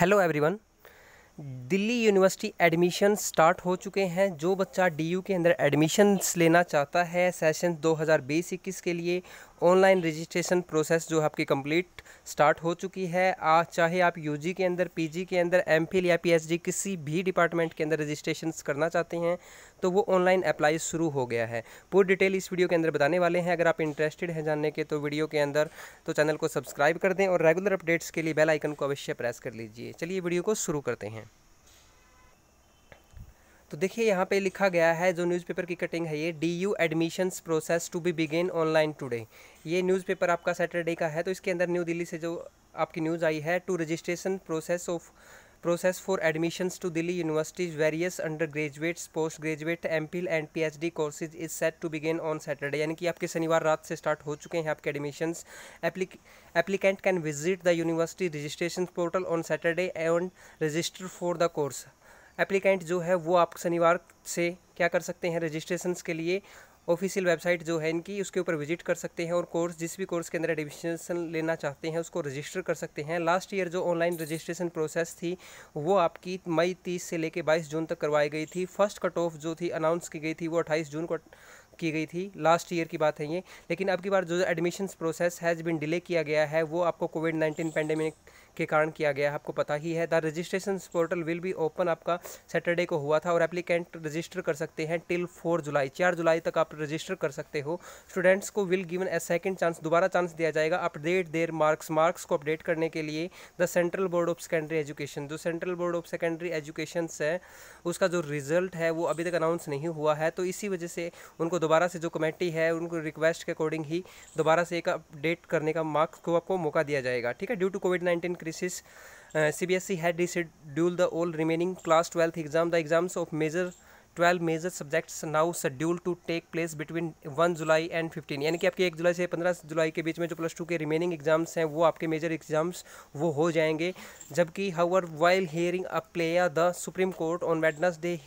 hello everyone Delhi university admission start हो चुके हैं जो बच्चा डीयू के अंदर एडमिशन्स लेना चाहता है सेशन दो हज़ार के लिए ऑनलाइन रजिस्ट्रेशन प्रोसेस जो आपकी कंप्लीट स्टार्ट हो चुकी है आ, चाहे आप यूजी के अंदर पीजी के अंदर एमफिल या पीएचडी किसी भी डिपार्टमेंट के अंदर रजिस्ट्रेशन करना चाहते हैं तो वो ऑनलाइन अप्लाई शुरू हो गया है पूरी डिटेल इस वीडियो के अंदर बताने वाले हैं अगर आप इंटरेस्टेड हैं जानने के तो वीडियो के अंदर तो चैनल को सब्सक्राइब कर दें और रेगुलर अपडेट्स के लिए बेल आइकन को अवश्य प्रेस कर लीजिए चलिए वीडियो को शुरू करते हैं तो देखिए यहाँ पे लिखा गया है जो न्यूज़पेपर की कटिंग है ये D U admissions process to be begin online today ये न्यूज़पेपर आपका सैटरडे का है तो इसके अंदर न्यू दिल्ली से जो आपकी न्यूज़ आई है to registration process of process for admissions to Delhi universities various undergraduates post graduate M P and P H D courses is set to begin on Saturday यानी कि आपके शनिवार रात से स्टार्ट हो चुके हैं आपके admissions applicant can visit the university registration portal on Saturday and register for the course applicant जो है वो आप शनिवार से क्या कर सकते हैं रजिस्ट्रेशन के लिए ऑफिशियल वेबसाइट जो है इनकी उसके ऊपर विजिट कर सकते हैं और कोर्स जिस भी कोर्स के अंदर एडमिशन लेना चाहते हैं उसको रजिस्टर कर सकते हैं लास्ट ईयर जो ऑनलाइन रजिस्ट्रेशन प्रोसेस थी वो आपकी मई तीस से लेकर बाईस जून तक करवाई गई थी फर्स्ट कट ऑफ जो थी अनाउंस की गई थी वो अट्ठाईस जून को की गई थी लास्ट ईयर की बात है ये लेकिन अब की बार जो admission process has been delay किया गया है वो आपको कोविड नाइन्टीन पैंडेमिक के कारण किया गया है आपको पता ही है the registration portal will be open आपका सैटरडे को हुआ था और एप्लीकेंट रजिस्टर कर सकते हैं टिल फोर जुलाई चार जुलाई तक आप रजिस्टर कर सकते हो स्टूडेंट्स को will given a second chance दोबारा चांस दिया जाएगा अपडेट देर मार्क्स मार्क्स को अपडेट करने के लिए the central board of secondary education जो central board of secondary education है उसका जो रिजल्ट है वो अभी तक अनाउंस नहीं हुआ है तो इसी वजह से उनको दोबारा से जो कमेटी है उनको रिक्वेस्ट के अकॉर्डिंग ही दोबारा से एक अपडेट करने का मार्क्स को आपको मौका दिया जाएगा ठीक है due to COVID nineteen crisis C B S E had deschedule the all remaining class twelfth exam the exams of major twelve major subjects now schedule to take place between one July and fifteen यानी कि आपके एक जुलाई से पंद्रह जुलाई के बीच में जो प्लस टू के रिमेनिंग एग्जाम्स हैं वो आपके मेजर एग्जाम्स वो हो जाएंगे जबकि how are while hearing a player the Supreme Court on Wednesday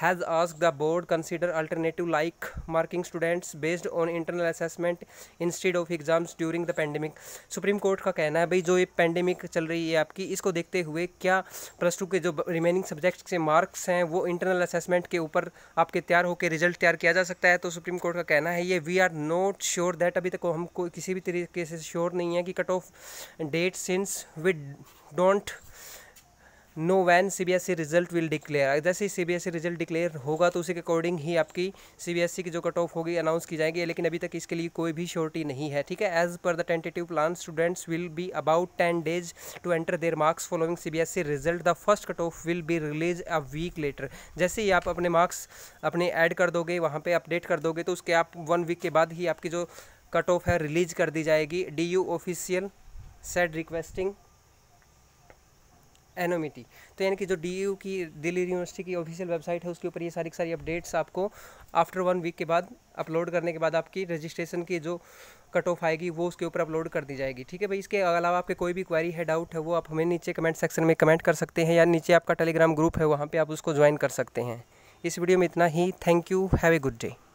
has asked the board consider alternative like marking students based on internal assessment instead of exams during the pandemic Supreme Court का कहना है भाई जो ये pandemic चल रही है आपकी इसको देखते हुए क्या प्लस टू के जो रिमेनिंग सब्जेक्ट के मार्क्स हैं वो इंटरनल असेसमेंट के ऊपर आपके तैयार होकर रिजल्ट तैयार किया जा सकता है तो सुप्रीम कोर्ट का कहना है ये we are not sure that अभी तक हम किसी भी तरीके से श्योर नहीं है कि cut off date since with don't know when C B S E result will declare जैसे ही C B S E result declare होगा तो उसी के अकॉर्डिंग ही आपकी सी बी एस ई की जो कट ऑफ होगी अनाउंस की जाएगी लेकिन अभी तक इसके लिए कोई भी श्योरिटी नहीं है ठीक है as per the tentative plan students will be about ten days to enter their marks following C B S E result the first cut off will be release a week later जैसे ही आप अपने marks अपने add कर दोगे वहाँ पर update कर दोगे तो उसके आप वन वीक के बाद ही आपकी जो कट ऑफ है रिलीज कर दी जाएगी D U official set requesting anonymity तो यानी कि जो डी की दिल्ली यूनिवर्सिटी की ऑफिशियल वेबसाइट है उसके ऊपर ये सारी सारी अपडेट्स आपको आफ्टर वन वीक के बाद अपलोड करने के बाद आपकी रजिस्ट्रेशन की जो कट ऑफ आएगी वो उसके ऊपर अपलोड कर दी जाएगी ठीक है भाई इसके अलावा आपके कोई भी क्वारी है डाउट है वो आप हमें नीचे कमेंट सेक्शन में कमेंट कर सकते हैं या नीचे आपका टेलीग्राम ग्रुप है वहाँ पर आप उसको ज्वाइन कर सकते हैं इस वीडियो में इतना ही thank you have a good day